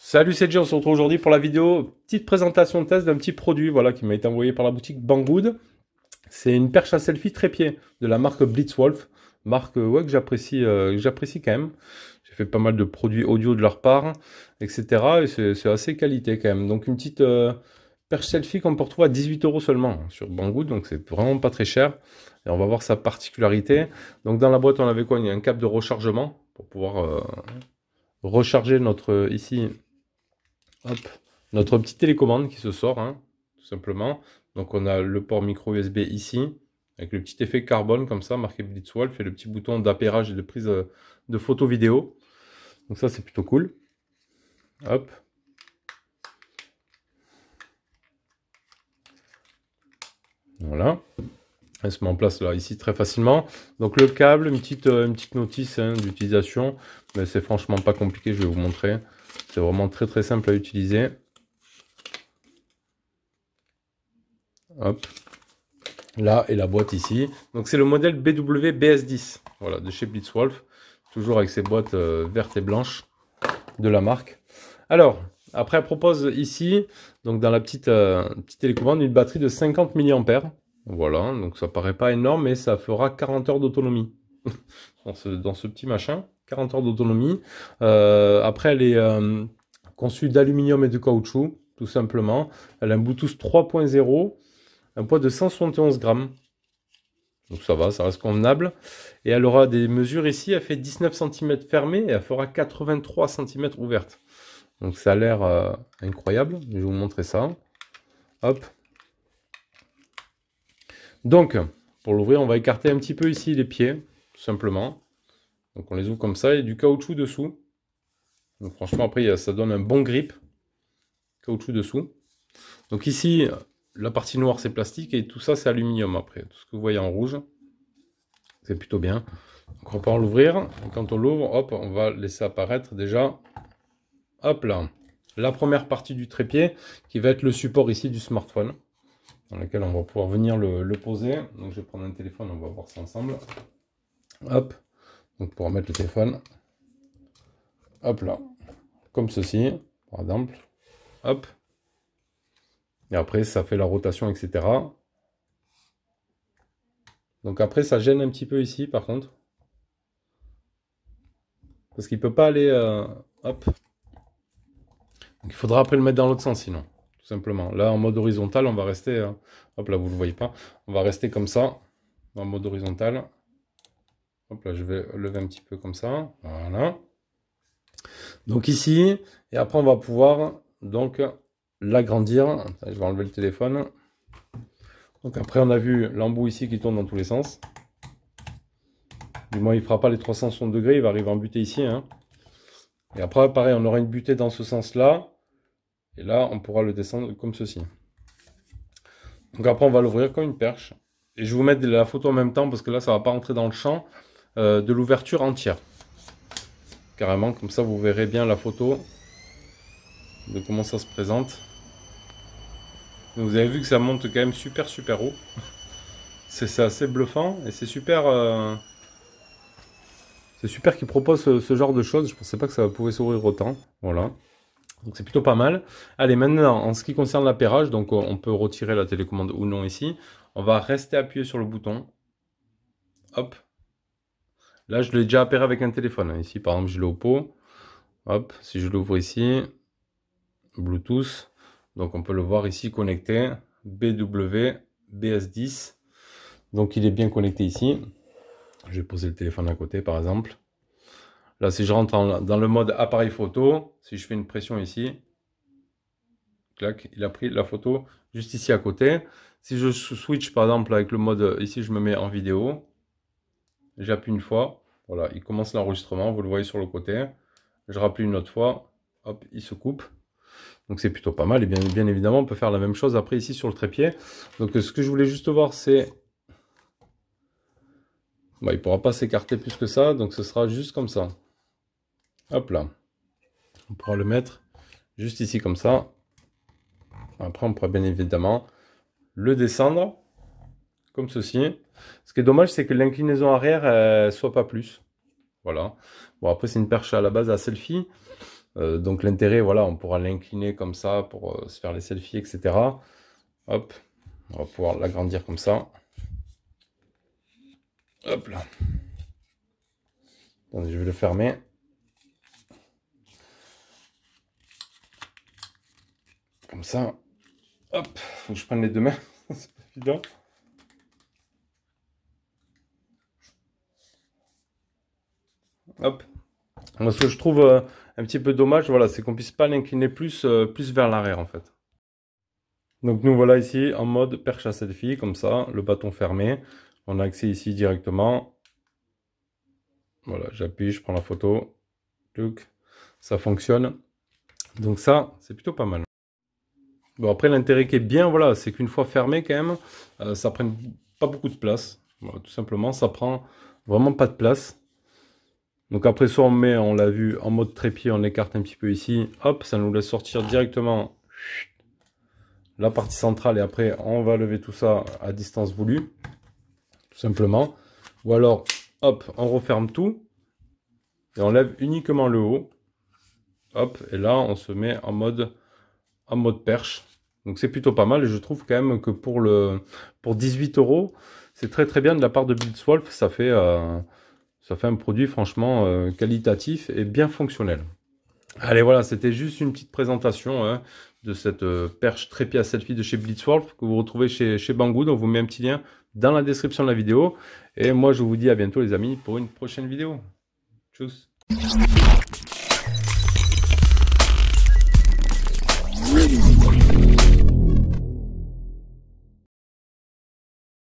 Salut, c'est on se retrouve aujourd'hui pour la vidéo petite présentation de test d'un petit produit voilà, qui m'a été envoyé par la boutique Banggood. C'est une perche à selfie trépied de la marque Blitzwolf, marque euh, ouais, que j'apprécie euh, j'apprécie quand même. J'ai fait pas mal de produits audio de leur part, etc. Et c'est assez qualité quand même. Donc une petite euh, perche selfie qu'on peut retrouver à 18 euros seulement hein, sur Banggood, donc c'est vraiment pas très cher. Et on va voir sa particularité. Donc dans la boîte, on avait quoi Il y a un câble de rechargement pour pouvoir recharger notre ici, hop, notre petite télécommande qui se sort, hein, tout simplement. Donc on a le port micro USB ici, avec le petit effet carbone comme ça, marqué Blitzwolf, et le petit bouton d'appairage et de prise euh, de photo vidéo. Donc ça c'est plutôt cool. Hop. Voilà. Elle se met en place là ici très facilement. Donc le câble, une petite, euh, une petite notice hein, d'utilisation, mais c'est franchement pas compliqué, je vais vous montrer. C'est vraiment très très simple à utiliser. Hop. Là et la boîte ici. Donc c'est le modèle BW-BS10. Voilà, de chez Blitzwolf. Toujours avec ses boîtes euh, vertes et blanches de la marque. Alors, après, elle propose ici, donc dans la petite, euh, petite télécommande, une batterie de 50 mAh. Voilà, donc ça paraît pas énorme, mais ça fera 40 heures d'autonomie. dans, ce, petit machin, 40 heures d'autonomie. Euh, après, elle est conçue d'aluminium et de caoutchouc, tout simplement. Elle a un Bluetooth 3.0 un poids de 171 grammes. Donc ça va, ça reste convenable. Et elle aura des mesures ici, elle fait 19 cm fermée et elle fera 83 cm ouverte. Donc ça a l'air euh, incroyable. Je vais vous montrer ça. Hop. Donc, pour l'ouvrir, on va écarter un petit peu ici les pieds, tout simplement. Donc on les ouvre comme ça, et du caoutchouc dessous. Donc franchement, après, ça donne un bon grip. Caoutchouc dessous. Donc ici, la partie noire c'est plastique et tout ça c'est aluminium après. Tout ce que vous voyez en rouge, c'est plutôt bien. Donc on pouvoir l'ouvrir. Quand on l'ouvre, hop, on va laisser apparaître déjà, hop là, la première partie du trépied qui va être le support ici du smartphone dans lequel on va pouvoir venir le, le, poser. Donc je vais prendre un téléphone, on va voir ça ensemble. Hop, donc pour mettre le téléphone, hop là, comme ceci, par exemple, hop, et après, ça fait la rotation, etc. Donc après, ça gêne un petit peu ici, par contre. Parce qu'il ne peut pas aller... Euh, hop. Donc il faudra après le mettre dans l'autre sens, sinon. Tout simplement. Là, en mode horizontal, on va rester... Hein. hop, là, vous ne le voyez pas. On va rester comme ça, en mode horizontal. Hop, là, je vais lever un petit peu comme ça. Voilà. Donc ici, et après, on va pouvoir... Donc, l'agrandir. Je vais enlever le téléphone. Donc après, on a vu l'embout ici qui tourne dans tous les sens. Du moins, il ne fera pas les 360 degrés, il va arriver en butée ici. Hein. Et après, pareil, on aura une butée dans ce sens-là. Et là, on pourra le descendre comme ceci. Donc après, on va l'ouvrir comme une perche. Et je vais vous mettre la photo en même temps, parce que là, ça ne va pas rentrer dans le champ euh, de l'ouverture entière. Carrément, comme ça, vous verrez bien la photo de comment ça se présente. Vous avez vu que ça monte quand même super super haut. C'est assez bluffant et c'est super... Euh, c'est super qu'ils proposent ce, genre de choses. Je ne pensais pas que ça pouvait s'ouvrir autant. Voilà. Donc c'est plutôt pas mal. Allez, maintenant, en ce qui concerne l'appairage, donc euh, on peut retirer la télécommande ou non ici. On va rester appuyé sur le bouton. Hop. Là, je l'ai déjà appairé avec un téléphone. Hein. Ici, par exemple, je l'ai au pot. Hop, si je l'ouvre ici, Bluetooth. Donc on peut le voir ici connecté, BW BS10. Donc il est bien connecté ici. Je vais poser le téléphone à côté par exemple. Là, si je rentre dans le mode appareil photo, si je fais une pression ici, clac, il a pris la photo juste ici à côté. Si je switch par exemple avec le mode, ici je me mets en vidéo, j'appuie une fois, voilà, il commence l'enregistrement, vous le voyez sur le côté. Je rappuie une autre fois, hop, il se coupe. Donc c'est plutôt pas mal. Et bien, bien évidemment, on peut faire la même chose après ici sur le trépied. Donc euh, ce que je voulais juste voir, c'est... Bah, il ne pourra pas s'écarter plus que ça, donc ce sera juste comme ça. Hop là. On pourra le mettre juste ici comme ça. Après, on pourra bien évidemment le descendre comme ceci. Ce qui est dommage, c'est que l'inclinaison arrière ne euh, soit pas plus. Voilà. Bon, après, c'est une perche à la base à selfie. Euh, donc l'intérêt, voilà, on pourra l'incliner comme ça pour euh, se faire les selfies, etc. Hop, on va pouvoir l'agrandir comme ça. Hop là. Attendez, je vais le fermer. Comme ça. Hop, faut que je prenne les deux mains. C'est évident. ce que je trouve euh, un petit peu dommage, voilà, c'est qu'on puisse pas l'incliner plus, euh, plus vers l'arrière en fait. Donc nous voilà ici en mode perche à cette comme ça, le bâton fermé. On a accès ici directement. Voilà, j'appuie, je prends la photo. Ça fonctionne. Donc ça, c'est plutôt pas mal. Bon, après, l'intérêt qui est bien, voilà, c'est qu'une fois fermé, quand même, euh, ça prend pas beaucoup de place. tout simplement, ça prend vraiment pas de place. Donc après soit on met, on l'a vu, en mode trépied, on écarte un petit peu ici. Hop, ça nous laisse sortir directement la partie centrale et après on va lever tout ça à distance voulue. Tout simplement. Ou alors, hop, on referme tout. Et on lève uniquement le haut. Hop, et là on se met en mode, en mode perche. Donc c'est plutôt pas mal et je trouve quand même que pour, le, pour 18 euros, c'est très très bien de la part de Buildswolf. Ça fait... Euh, ça fait un produit franchement euh, qualitatif et bien fonctionnel. Allez, voilà, c'était juste une petite présentation hein, de cette euh, perche trépied à selfie de chez Blitzwolf que vous retrouvez chez, chez Banggood. On vous met un petit lien dans la description de la vidéo. Et moi, je vous dis à bientôt, les amis, pour une prochaine vidéo. Tchuss